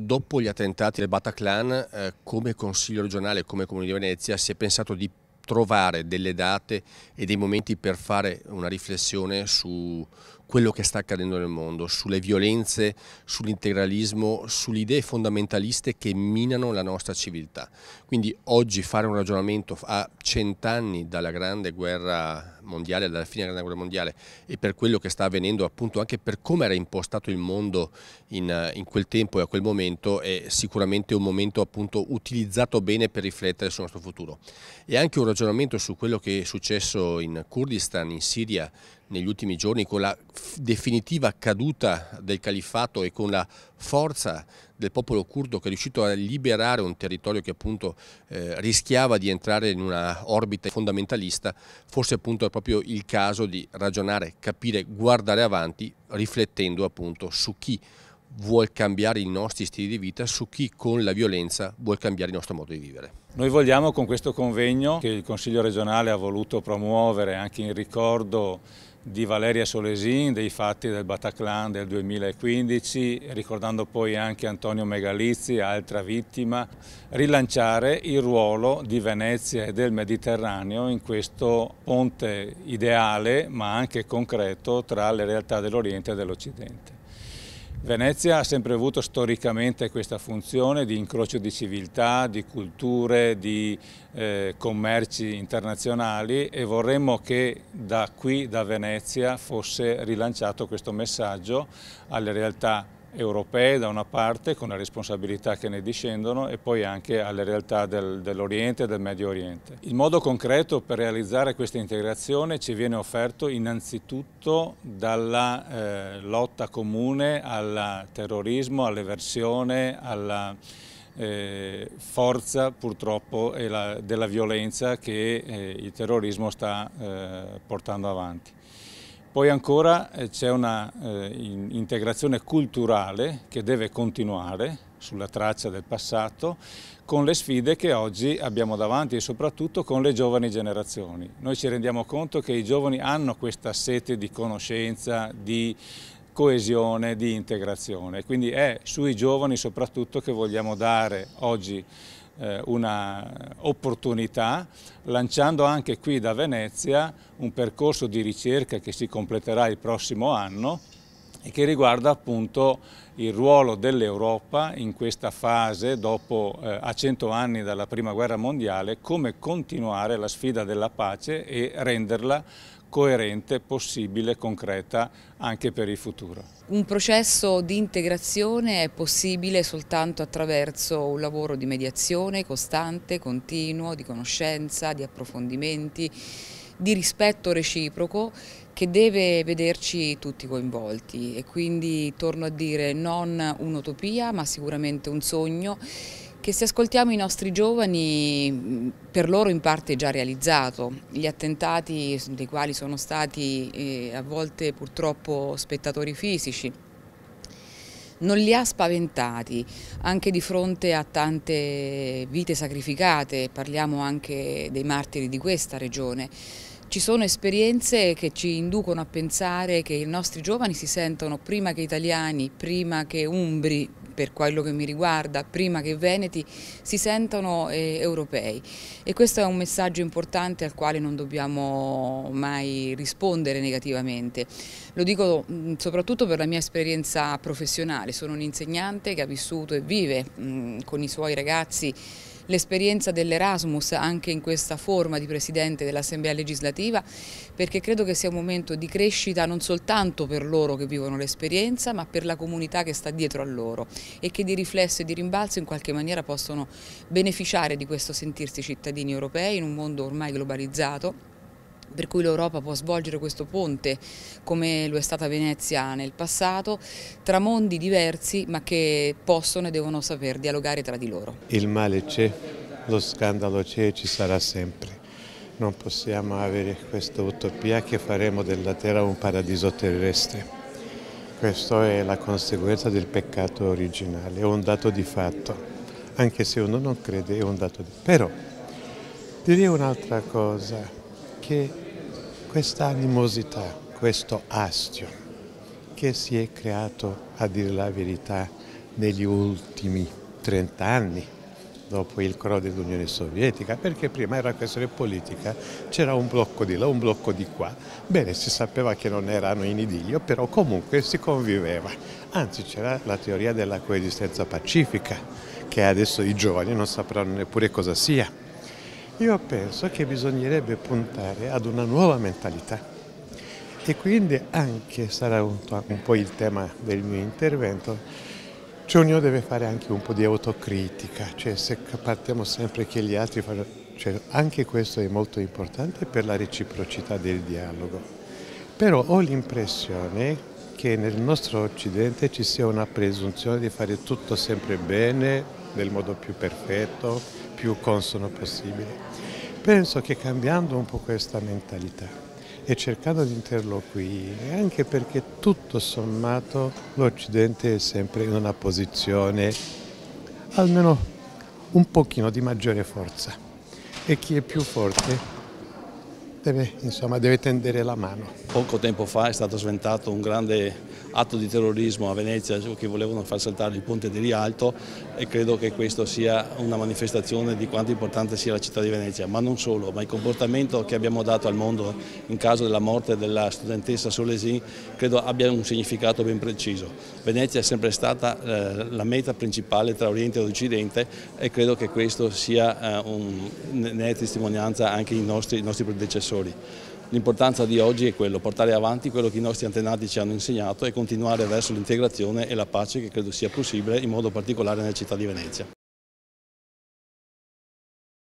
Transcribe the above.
Dopo gli attentati del Bataclan, eh, come Consiglio regionale e come Comune di Venezia si è pensato di trovare delle date e dei momenti per fare una riflessione su, quello che sta accadendo nel mondo, sulle violenze, sull'integralismo, sulle idee fondamentaliste che minano la nostra civiltà. Quindi oggi fare un ragionamento a cent'anni dalla grande guerra mondiale, dalla fine della grande guerra mondiale e per quello che sta avvenendo appunto anche per come era impostato il mondo in, in quel tempo e a quel momento è sicuramente un momento appunto utilizzato bene per riflettere sul nostro futuro. E anche un ragionamento su quello che è successo in Kurdistan, in Siria, negli ultimi giorni con la definitiva caduta del califfato e con la forza del popolo curdo che è riuscito a liberare un territorio che appunto eh, rischiava di entrare in una orbita fondamentalista, forse appunto è proprio il caso di ragionare, capire, guardare avanti riflettendo appunto su chi vuol cambiare i nostri stili di vita, su chi con la violenza vuol cambiare il nostro modo di vivere. Noi vogliamo con questo convegno che il Consiglio regionale ha voluto promuovere anche in ricordo di Valeria Solesin, dei fatti del Bataclan del 2015, ricordando poi anche Antonio Megalizzi, altra vittima, rilanciare il ruolo di Venezia e del Mediterraneo in questo ponte ideale ma anche concreto tra le realtà dell'Oriente e dell'Occidente. Venezia ha sempre avuto storicamente questa funzione di incrocio di civiltà, di culture, di eh, commerci internazionali e vorremmo che da qui, da Venezia, fosse rilanciato questo messaggio alle realtà europee da una parte con le responsabilità che ne discendono e poi anche alle realtà del, dell'Oriente e del Medio Oriente. Il modo concreto per realizzare questa integrazione ci viene offerto innanzitutto dalla eh, lotta comune al terrorismo, all'eversione, alla eh, forza purtroppo la, della violenza che eh, il terrorismo sta eh, portando avanti. Poi ancora eh, c'è un'integrazione eh, culturale che deve continuare sulla traccia del passato con le sfide che oggi abbiamo davanti e soprattutto con le giovani generazioni. Noi ci rendiamo conto che i giovani hanno questa sete di conoscenza, di coesione, di integrazione. Quindi è sui giovani soprattutto che vogliamo dare oggi eh, un'opportunità, lanciando anche qui da Venezia un percorso di ricerca che si completerà il prossimo anno e che riguarda appunto il ruolo dell'Europa in questa fase dopo eh, a 100 anni dalla prima guerra mondiale, come continuare la sfida della pace e renderla coerente, possibile, concreta anche per il futuro. Un processo di integrazione è possibile soltanto attraverso un lavoro di mediazione costante, continuo, di conoscenza, di approfondimenti, di rispetto reciproco che deve vederci tutti coinvolti e quindi torno a dire non un'utopia ma sicuramente un sogno che se ascoltiamo i nostri giovani per loro in parte è già realizzato, gli attentati dei quali sono stati eh, a volte purtroppo spettatori fisici, non li ha spaventati anche di fronte a tante vite sacrificate, parliamo anche dei martiri di questa regione. Ci sono esperienze che ci inducono a pensare che i nostri giovani si sentono prima che italiani, prima che umbri, per quello che mi riguarda, prima che veneti, si sentano eh, europei e questo è un messaggio importante al quale non dobbiamo mai rispondere negativamente. Lo dico mh, mm, soprattutto per la mia esperienza professionale, sono un insegnante che ha vissuto e vive mh, mm, con i suoi ragazzi l'esperienza dell'Erasmus anche in questa forma di Presidente dell'Assemblea legislativa perché credo che sia un momento di crescita non soltanto per loro che vivono l'esperienza ma per la comunità che sta dietro a loro e che di riflesso e di rimbalzo in qualche maniera possono beneficiare di questo sentirsi cittadini europei in un mondo ormai globalizzato per cui l'Europa può svolgere questo ponte come lo è stata Venezia nel passato, tra mondi diversi ma che possono e devono saper dialogare tra di loro. Il male c'è, lo scandalo c'è e ci sarà sempre. Non possiamo avere questa utopia che faremo della Terra un paradiso terrestre. Questa è la conseguenza del peccato originale, è un dato di fatto, anche se uno non crede è un dato di... fatto. Però direi un'altra cosa, che questa animosità, questo astio che si è creato, a dire la verità, negli ultimi 30 anni dopo il crollo dell'Unione Sovietica, perché prima era questione politica, c'era un blocco di là, un blocco di qua. Bene, si sapeva che non erano in idilio, però comunque si conviveva. Anzi, c'era la teoria della coesistenza pacifica, che adesso i giovani non sapranno neppure cosa sia io penso che bisognerebbe puntare ad una nuova mentalità e quindi anche sarà un, un po' il tema del mio intervento, cioè ognuno deve fare anche un po' di autocritica, cioè se partiamo sempre che gli altri fanno, cioè anche questo è molto importante per la reciprocità del dialogo, però ho l'impressione che nel nostro Occidente ci sia una presunzione di fare tutto sempre bene, nel modo più perfetto, più consono possibile. Penso che cambiando un po' questa mentalità e cercando di interloquire, anche perché tutto sommato l'Occidente è sempre in una posizione almeno un pochino di maggiore forza e chi è più forte deve, insomma, deve tendere la mano. Poco tempo fa è stato sventato un grande atto di terrorismo a Venezia che volevano far saltare il ponte di Rialto e credo che questa sia una manifestazione di quanto importante sia la città di Venezia, ma non solo, ma il comportamento che abbiamo dato al mondo in caso della morte della studentessa Solesin credo abbia un significato ben preciso. Venezia è sempre stata eh, la meta principale tra Oriente ed Occidente e credo che questo sia eh, un, ne è testimonianza anche i nostri, i nostri predecessori. L'importanza di oggi è quello quello, portare avanti quello che i nostri antenati ci hanno insegnato e continuare verso l'integrazione e la pace che credo sia possibile in modo particolare nella città di Venezia.